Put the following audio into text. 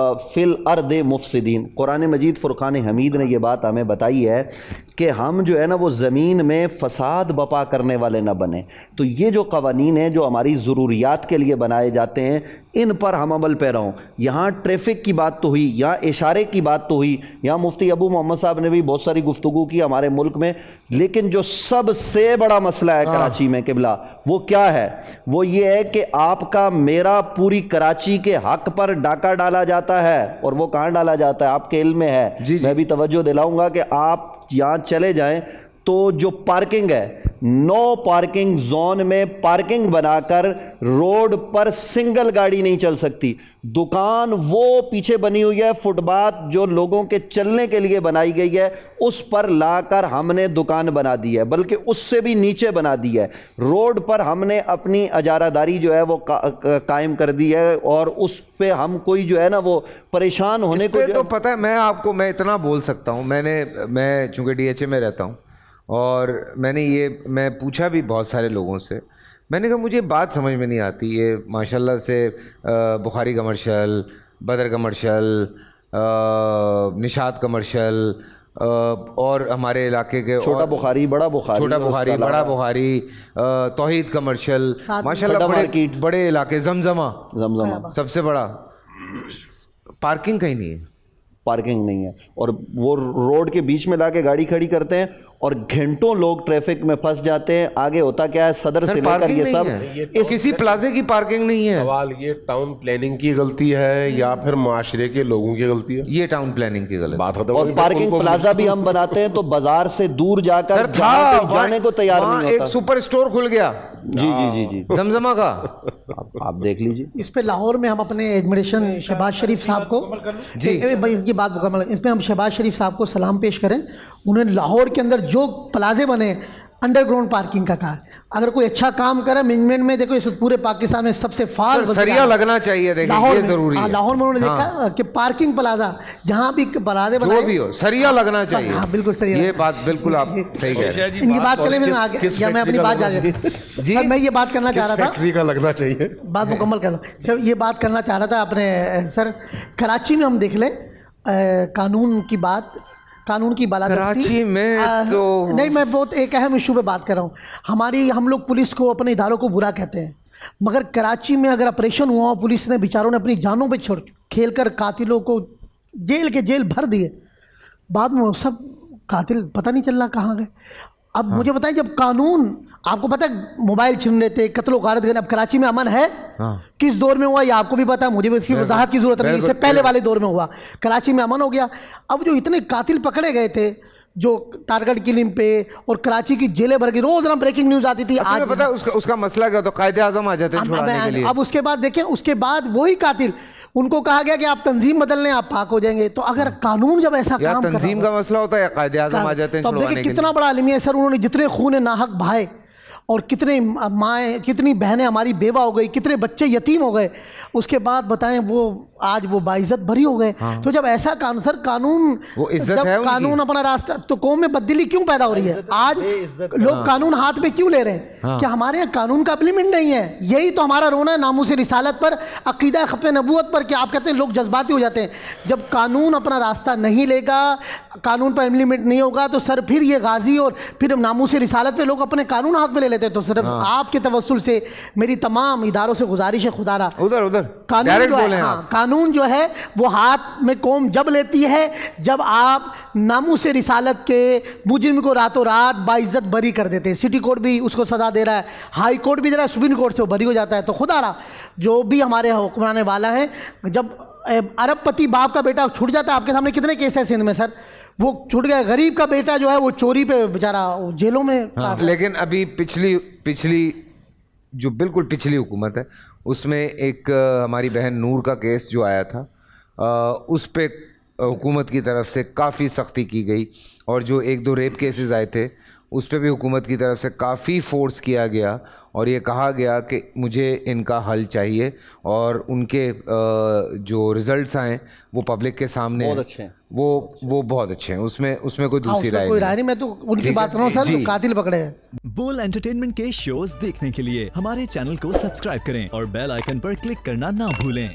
Fill अर्द मुफसदीन कुरान मजीद फ़ुरक़ान हमीद ने यह बात हमें बताई है कि हम जो है ना वो ज़मीन में फ़साद बपा करने वाले ना बने तो ये जो कवानीन हैं जो हमारी ज़रूरियात के लिए बनाए जाते हैं इन पर हम अमल पे हूँ यहाँ ट्रैफिक की बात तो हुई यहाँ इशारे की बात तो हुई यहाँ मुफ्ती अबू मोहम्मद साहब ने भी बहुत सारी गुफ्तु की हमारे मुल्क में लेकिन जो सबसे बड़ा मसला है हाँ। कराची में किबला वो क्या है वो ये है कि आपका मेरा पूरी कराची के हक पर डाका डाला जाता जाता है और वो कहाँ डाला जाता है आपके इल्म में है जी, जी। मैं भी तवज्जो दिलाऊंगा कि आप यहाँ चले जाएं तो जो पार्किंग है नो पार्किंग जोन में पार्किंग बनाकर रोड पर सिंगल गाड़ी नहीं चल सकती दुकान वो पीछे बनी हुई है फुटपाथ जो लोगों के चलने के लिए बनाई गई है उस पर लाकर हमने दुकान बना दी है बल्कि उससे भी नीचे बना दी है रोड पर हमने अपनी अजारादारी जो है वो का, कायम कर दी है और उस पर हम कोई जो है ना वो परेशान होने को तो पता है मैं आपको मैं इतना बोल सकता हूँ मैंने मैं चूँकि डी में रहता हूँ और मैंने ये मैं पूछा भी बहुत सारे लोगों से मैंने कहा मुझे बात समझ में नहीं आती ये माशाल्लाह से Bukhari commercial Badar commercial Nishad commercial और हमारे इलाके के छोटा बुखारी बड़ा बुखारी छोटा बुखारी बड़ा बुखारी तोहीद कमर्शल माशाल्लाह बड़े बड़े इलाके जमजमा जमजमा सबसे बड़ा पार्किंग कहीं नहीं है पार्किंग नहीं है और वो रोड के बीच में लाके गाड़ी खड़ी करते हैं और घंटों लोग ट्रैफिक में फंस जाते हैं आगे होता क्या है सदर से लेकर ये सब किसी तो- प्लाजे की पार्किंग नहीं है सवाल ये टाउन प्लानिंग की गलती है या फिर माशरे के लोगों की गलती है ये टाउन प्लानिंग की गलती बात होता है और पार्किंग प्लाजा भी हम बनाते हैं तो बाजार से दूर जाकर जाने को तैयार नहीं एक सुपर स्टोर खुल गया जी जी जी जी हाँ। जमजमा का हाँ। आप देख लीजिए इस पे लाहौर में हम अपने एडमिनिस्ट्रेशन अच्छा, शहबाज अच्छा, शरीफ साहब को जी इसकी बात मुकम्मल इसमें हम शहबाज शरीफ साहब को सलाम पेश करें उन्हें लाहौर के अंदर जो प्लाजे बने अंडरग्राउंड पार्किंग का कहा अगर कोई अच्छा काम करे मैनेजमेंट में देखो इस पूरे पाकिस्तान में सबसे फाल सरिया लगना चाहिए लाहौर ये जरूरी हाँ, है लाहौर में उन्होंने हाँ। देखा कि पार्किंग प्लाजा जहाँ भी प्लाजे जो भी हो सरिया लगना चाहिए हाँ बिल्कुल सरिया ये बात बिल्कुल आप सही कह रहे हैं इनकी बात चले मैं आगे या मैं अपनी बात जा रही जी मैं ये बात करना चाह रहा था फैक्ट्री का लगना चाहिए बात मुकम्मल कर रहा सर ये बात करना चाह रहा था अपने सर कराची में हम देख लें कानून की बात कानून की बालादस्ती में आ, तो नहीं मैं बहुत एक अहम इशू पे बात कर रहा हूँ हमारी हम लोग पुलिस को अपने इदारों को बुरा कहते हैं मगर कराची में अगर ऑपरेशन हुआ और पुलिस ने बेचारों ने अपनी जानों पर छोड़ खेल कर कातिलों को जेल के जेल भर दिए बाद में सब कातिल पता नहीं चल रहा कहाँ गए अब हाँ। मुझे बताएं जब कानून आपको पता है मोबाइल छीन लेते कतलों गारत अब कराची में अमन है हाँ। किस दौर में हुआ ये आपको भी पता मुझे भी इसकी वजाहत की जरूरत नहीं इससे पहले वाले दौर में हुआ कराची में अमन हो गया अब जो इतने कातिल पकड़े गए थे जो टारगेट किलिंग पे और कराची की जेलें भर गई रोज ना ब्रेकिंग न्यूज आती थी आज पता है उसका उसका मसला क्या तो कायदे आजम आ जाते हैं अब उसके बाद देखें उसके बाद वही कातिल उनको कहा गया कि आप तंजीम बदल लें आप पाक हो जाएंगे तो अगर हाँ। कानून जब ऐसा काम तंजीम का मसला होता है कायदे आ जाते हैं तो देखिए कितना बड़ा आलमी है सर उन्होंने जितने खून नाहक भाई और कितने माएँ कितनी बहनें हमारी बेवा हो गई कितने बच्चे यतीम हो गए उसके बाद बताएं वो आज वो बाइज्जत भरी हो गए हाँ। तो जब ऐसा सर कानून वो जब है कानून अपना रास्ता तो कौम में बदली क्यों पैदा हो रही है आज लोग हाँ। कानून हाथ में क्यों ले रहे हैं हाँ। क्या हमारे यहाँ कानून का इम्प्लीमेंट नहीं है यही तो हमारा रोना है नामूस रिसालत पर अकीदा खप नबूत पर कि आप कहते हैं लोग जज्बाती हो जाते हैं जब कानून अपना रास्ता नहीं लेगा कानून पर इम्प्लीमेंट नहीं होगा तो सर फिर ये गाजी और फिर नामूस रिसालत पर लोग अपने कानून हाथ में ले लेते तो सिर्फ हाँ। आपके तवसल से मेरी तमाम इदारों से गुजारिश है खुदा रहा उधर उधर कानून जो है हाँ, कानून जो है वो हाथ में कौम जब लेती है जब आप नामू से रिसालत के मुजरिम को रातों रात बाइज्जत बरी कर देते हैं सिटी कोर्ट भी उसको सजा दे रहा है हाई कोर्ट भी दे रहा है सुप्रीम कोर्ट से वो बरी हो जाता है तो खुदा रहा जो भी हमारे हुक्मरान वाला है जब अरबपति बाप का बेटा छूट जाता है आपके सामने कितने केस हैं सिंध में सर वो छूट गया गरीब का बेटा जो है वो चोरी पे बेचारा जेलों में हाँ, लेकिन अभी पिछली पिछली जो बिल्कुल पिछली हुकूमत है उसमें एक हमारी बहन नूर का केस जो आया था उस पर हुकूमत की तरफ से काफ़ी सख्ती की गई और जो एक दो रेप केसेस आए थे उस पर भी हुकूमत की तरफ से काफ़ी फोर्स किया गया और ये कहा गया कि मुझे इनका हल चाहिए और उनके जो रिज़ल्ट्स आए वो पब्लिक के सामने बहुत अच्छे हैं वो वो बहुत अच्छे हैं उसमें उसमें कोई हाँ, दूसरी राय कोई नहीं मैं तो उनकी बात रहा हूँ सर कातिल पकड़े हैं बोल एंटरटेनमेंट के शोज देखने के लिए हमारे चैनल को सब्सक्राइब करें और बेल आइकन पर क्लिक करना ना भूलें